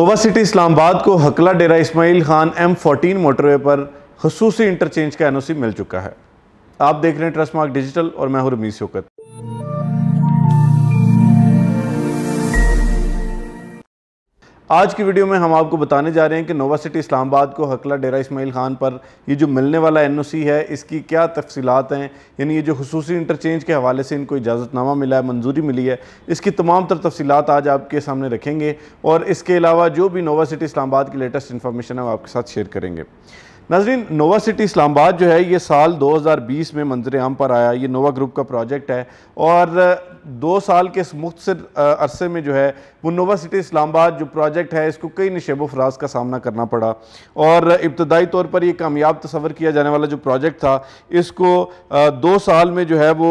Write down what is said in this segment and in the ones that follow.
Goa city Islamabad को Hakla Dera Ismail Khan M fourteen motorway पर खसूसी इंटरचेंज का एनओसी मिल चुका है आप देख रहे हैं ट्रस्ट मार्क डिजिटल और मैं हूं रमीश शोकत आज की वीडियो में हम आपको बताने जा रहे हैं कि नोवा सिटी इस्लामाबाद को हकला डेरा इसमाइल खान पर ये जो मिलने वाला एन ओ सी है इसकी क्या तफसीत हैं यानी ये जो खसूस इंटरचेंज के हवाले से इनको इजाज़तनामा मिला है मंजूरी मिली है इसकी तमाम तर तफसीत आज आपके सामने रखेंगे और इसके अलावा जो भी नोवा सिटी इस्लामाबाद की लेटेस्ट इन्फॉर्मेशन है वो आपके साथ शेयर करेंगे नाजरीन नोवा सिटी इस्लामाबाद जो है ये साल 2020 में मंजर आम पर आया ये नोवा ग्रुप का प्रोजेक्ट है और दो साल के इस मुख्तर अरसे में जो है मुनोवा सिटी इस्लामाबाद जो प्रोजेक्ट है इसको कई नशेब फराज का सामना करना पड़ा और इब्तदाई तौर पर यह कामयाब तस्वर किया जाने वाला जो प्रोजेक्ट था इसको दो साल में जो है वो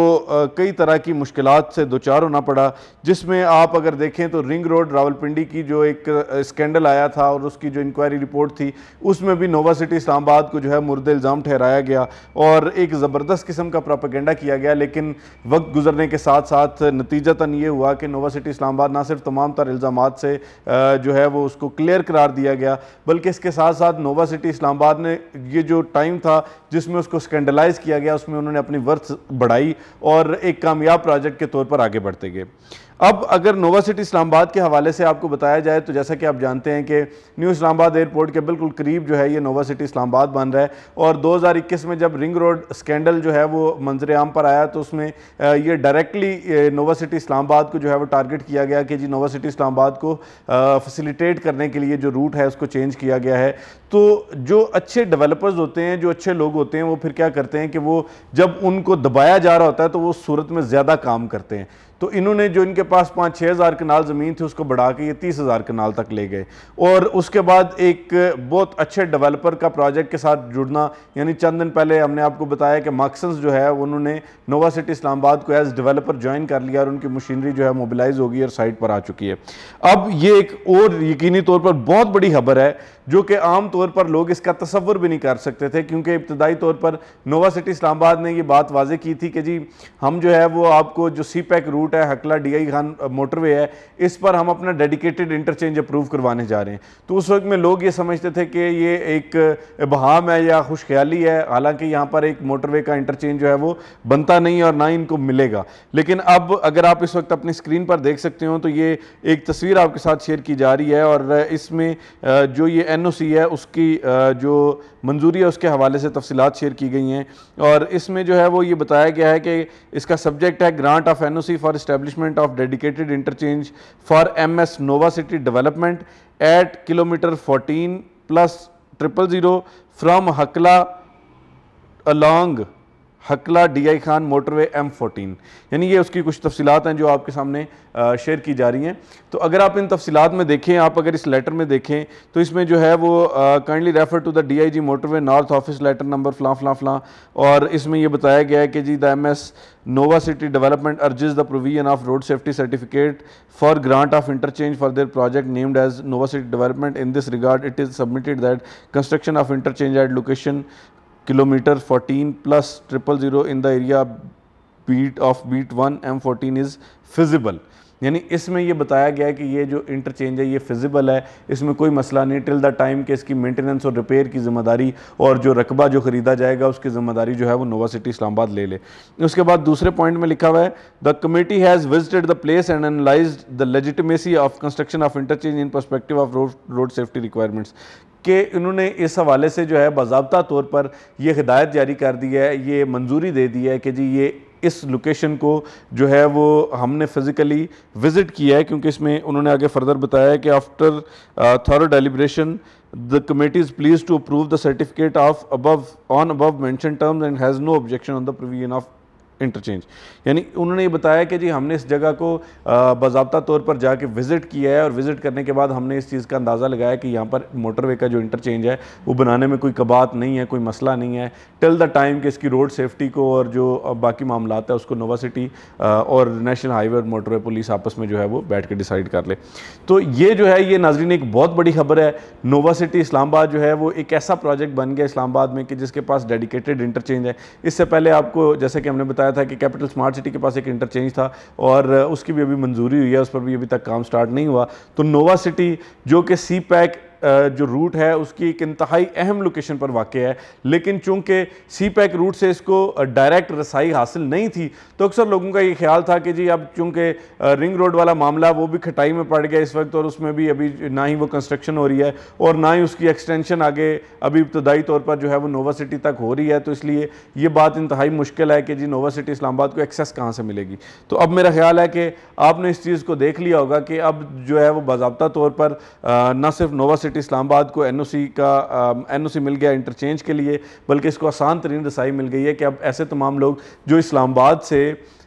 कई तरह की मुश्किल से दो चार होना पड़ा जिसमें आप अगर देखें तो रिंग रोड रावलपिंडी की जो एक स्कैंडल आया था और उसकी जो इंक्वायरी रिपोर्ट थी उसमें भी नोवा सिटी इस्लामाबाद को जो है मुर्द इल्ज़ाम ठहराया गया और एक ज़बरदस्त किस्म का प्रापागेंडा किया गया लेकिन वक्त गुजरने के साथ साथ नतीजतन ये हुआ कि नोवा सिटी इस्लामाबाद ना सिर्फ तमाम तर इल्ज़ाम से जो है वो उसको क्लियर करार दिया गया बल्कि इसके साथ साथ नोवा सिटी इस्लामाबाद ने ये जो टाइम था जिसमें उसको स्कैंडलाइज किया गया उसमें उन्होंने अपनी वर्थ बढ़ाई और एक कामयाब प्रोजेक्ट के तौर पर आगे बढ़ते गए अब अगर नोवा सिटी इस्लामाबाद के हवाले से आपको बताया जाए तो जैसा कि आप जानते हैं कि न्यू इस्लामाबाद एयरपोर्ट के बिल्कुल करीब जो है ये नोवा सिटी इस्लामाबाद बन रहा है और 2021 में जब रिंग रोड स्कैंडल जो है वो मंजर आम पर आया तो उसमें ये डायरेक्टली नोवा सिटी इस्लामाबाद को जो है वो टारगेट किया गया कि जी नोवा सिटी इस्लामाबाद को फैसिलिटेट करने के लिए जो रूट है उसको चेंज किया गया है तो जो अच्छे डेवलपर्स होते हैं जो अच्छे लोग होते हैं वो फिर क्या करते हैं कि वो जब उनको दबाया जा रहा होता है तो वो सूरत में ज़्यादा काम करते हैं तो इन्होंने जो इनके पास पाँच छः हज़ार कनाल ज़मीन थी उसको बढ़ा के ये तीस हज़ार कनाल तक ले गए और उसके बाद एक बहुत अच्छे डेवलपर का प्रोजेक्ट के साथ जुड़ना यानी चंद दिन पहले हमने आपको बताया कि मक्सन्स जो है उन्होंने नोवा सिटी इस्लामाबाद को एज डेवलपर ज्वाइन कर लिया और उनकी मशीनरी जो है मोबिलाइज होगी और साइट पर आ चुकी है अब ये एक और यकीनी तौर पर बहुत बड़ी खबर है जो कि आम तौर पर लोग इसका तस्वर भी नहीं कर सकते थे क्योंकि इब्तदाई तौर पर नोवा सिटी इस्लामाबाद ने ये बात वाजे की थी कि जी हम जो है वो आपको जो सी पैक रूट रूट है हकला डीआई खान मोटरवे है इस पर हम अपना डेडिकेटेड इंटरचेंज अप्रूव करवाने जा रहे हैं तो उस वक्त में लोग ये समझते थे कि ये एक बहाम है या खुश है हालांकि यहाँ पर एक मोटरवे का इंटरचेंज जो है वो बनता नहीं और ना इनको मिलेगा लेकिन अब अगर आप इस वक्त अपनी स्क्रीन पर देख सकते हो तो ये एक तस्वीर आपके साथ शेयर की जा रही है और इसमें जो ये एन है उसकी जो मंजूरी है उसके हवाले से तफसीत शेयर की गई हैं और इसमें जो है वो ये बताया गया है कि इसका सब्जेक्ट है grant of an for establishment of dedicated interchange for MS Nova City development at kilometer 14 plus 000 from Hakla along Hakla D I Khan motorway M fourteen यानी ये उसकी कुछ तफसीत हैं जो आपके सामने शेयर की जा रही हैं तो अगर आप इन तफसीत में देखें आप अगर इस लेटर में देखें तो इसमें जो है वो kindly refer to the D I G motorway north office letter number फ़लाँ फ़लाँ फ़लाँ और इसमें ये बताया गया है कि जी the M S nova city development urges the provision of road safety certificate for grant of interchange for their project named as nova city development in this regard it is submitted that construction of interchange at location kilometre 14 zero in the area beat of beat one M fourteen is feasible यानी इसमें ये बताया गया है कि ये जो interchange है ये फिजिबल है इसमें कोई मसला नहीं टिल द टाइम के इसकी मेंटेनेंस और रिपेयर की जिम्मेदारी और जो रकबा जो ख़रीदा जाएगा उसकी जिम्मेदारी जो है वो नोवा सिटी इस्लामाबाद ले ले उसके बाद दूसरे पॉइंट में लिखा हुआ है the committee has visited the place and analyse the legitimacy of construction of interchange in perspective of road road safety requirements कि इन्होंने इस हवाले से जो है बाबा तौर पर यह हिदायत जारी कर दी है ये मंजूरी दे दी है कि जी ये इस लोकेशन को जो है वो हमने फिज़िकली विज़िट किया है क्योंकि इसमें उन्होंने आगे फर्दर बताया कि after their deliberation the committee is please to approve the certificate of above on above mention terms and has no objection on the provision of interchange यानी उन्होंने ये बताया कि जी हमने इस जगह को बाबा तौर पर जाके विज़िट किया है और विज़िट करने के बाद हमने इस चीज़ का अंदाज़ा लगाया कि यहाँ पर मोटरवे का जो इंटरचेंज है वो बनाने में कोई कबात नहीं है कोई मसला नहीं है टिल द टाइम कि इसकी रोड सेफ्टी को और जो बाकी मामला है उसको नोवा सिटी और नेशनल हाईवे और मोटरवे पुलिस आपस में जो है वो बैठ कर डिसाइड कर ले तो ये जो है ये नाजरीन एक बहुत बड़ी खबर है नोवा सिटी इस्लामाबाद जो है वो एक ऐसा प्रोजेक्ट बन गया इस्लामाबाद में कि जिसके पास डेडिकेटेड इंटरचेंज है इससे पहले आपको जैसे कि हमने बताया बताया था कि कैपिटल स्मार्ट सिटी के पास एक इंटरचेंज था और उसकी भी अभी मंजूरी हुई है उस पर भी अभी तक काम स्टार्ट नहीं हुआ तो नोवा सिटी जो कि सी पैक जो रूट है उसकी एक इंतहाई अहम लोकेशन पर वाक़ है लेकिन चूँकि सी पैक रूट से इसको डायरेक्ट रसाई हासिल नहीं थी तो अक्सर लोगों का ये ख्याल था कि जी अब चूँकि रिंग रोड वाला मामला वो भी खटाई में पड़ गया इस वक्त और उसमें भी अभी ना ही वो कंस्ट्रक्शन हो रही है और ना ही उसकी एक्सटेंशन आगे अभी इब्तदाई तौर पर जो है वो नोवा सिटी तक हो रही है तो इसलिए ये बात इंतहाई मुश्किल है कि जी नोवा सिटी इस्लामाबाद को एक्सेस कहाँ से मिलेगी तो अब मेरा ख्याल है कि आपने इस चीज़ को देख लिया होगा कि अब जो है वो बाबा तौर पर न सिर्फ नोवा सिटी इस्लामाबाद को एनओसी का एनओसी um, मिल गया इंटरचेंज के लिए बल्कि इसको आसान तरीन रसाई मिल गई है कि अब ऐसे तमाम लोग जो इस्लामाबाद से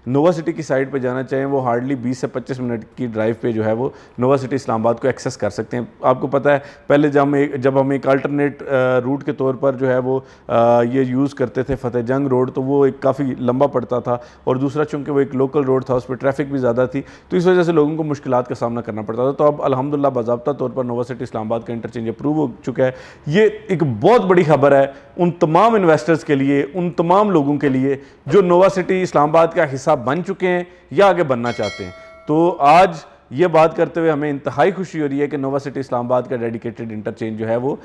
नोवा सिटी की साइड पर जाना चाहें वो हार्डली 20 से 25 मिनट की ड्राइव पे जो है वो नोवा सिटी इस्लामाबाद को एक्सेस कर सकते हैं आपको पता है पहले जब हम एक जब हम एक अल्टरनेट रूट के तौर पर जो है वो ये यूज़ करते थे फतेह जंग रोड तो वो एक काफ़ी लंबा पड़ता था और दूसरा चूँकि वो एक लोकल रोड था उस पर ट्रैफिक भी ज़्यादा थी तो इस वजह से लोगों को मुश्किल का सामना करना पड़ता था तो अब अलहमदिल्ला बाबा तौर पर नोवा सिटी इस्लामाबाद का इंटरचेंज अप्रूव हो चुका है ये एक बहुत बड़ी खबर है उन तमाम इन्वेस्टर्स के लिए उन तमाम लोगों के लिए जो नोवा सिटी इस्लामाबाद का हिस्सा साहब बन चुके हैं या आगे बनना चाहते हैं तो आज ये बात करते हुए हमें इंतहाई खुशी हो रही है कि नोवा सिटी इस्लामाबाद का डेडिकेटेड इंटरचेंज जो है वो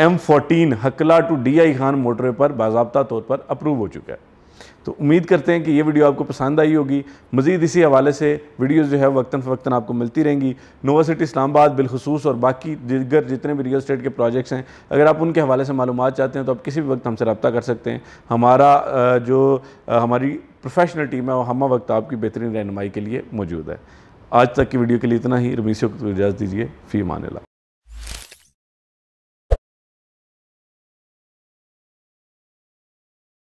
M fourteen Hakla to D I Khan motorway पर बाबा तौर पर अप्रूव हो चुका है तो उम्मीद करते हैं कि ये वीडियो आपको पसंद आई होगी मज़ीद इसी हवाले से वीडियोज़ जो है वक्ता फ़वक्ता आपको मिलती रहेंगी नोवासिटी इस्लामाबाद बिलखसूस और बाकी दिगर जितने भी रियल स्टेट के प्रोजेक्ट्स हैं अगर आप उनके हवाले से मालूम चाहते हैं तो आप किसी भी वक्त हमसे रब्ता कर सकते हैं हमारा जो हमारी प्रोफेशनल टीम है वो हम वक्त आपकी बेहतरीन रहनमाई के लिए मौजूद है आज तक की वीडियो के लिए इतना ही रमीशों को इजाज़त दीजिए फ़ी मानला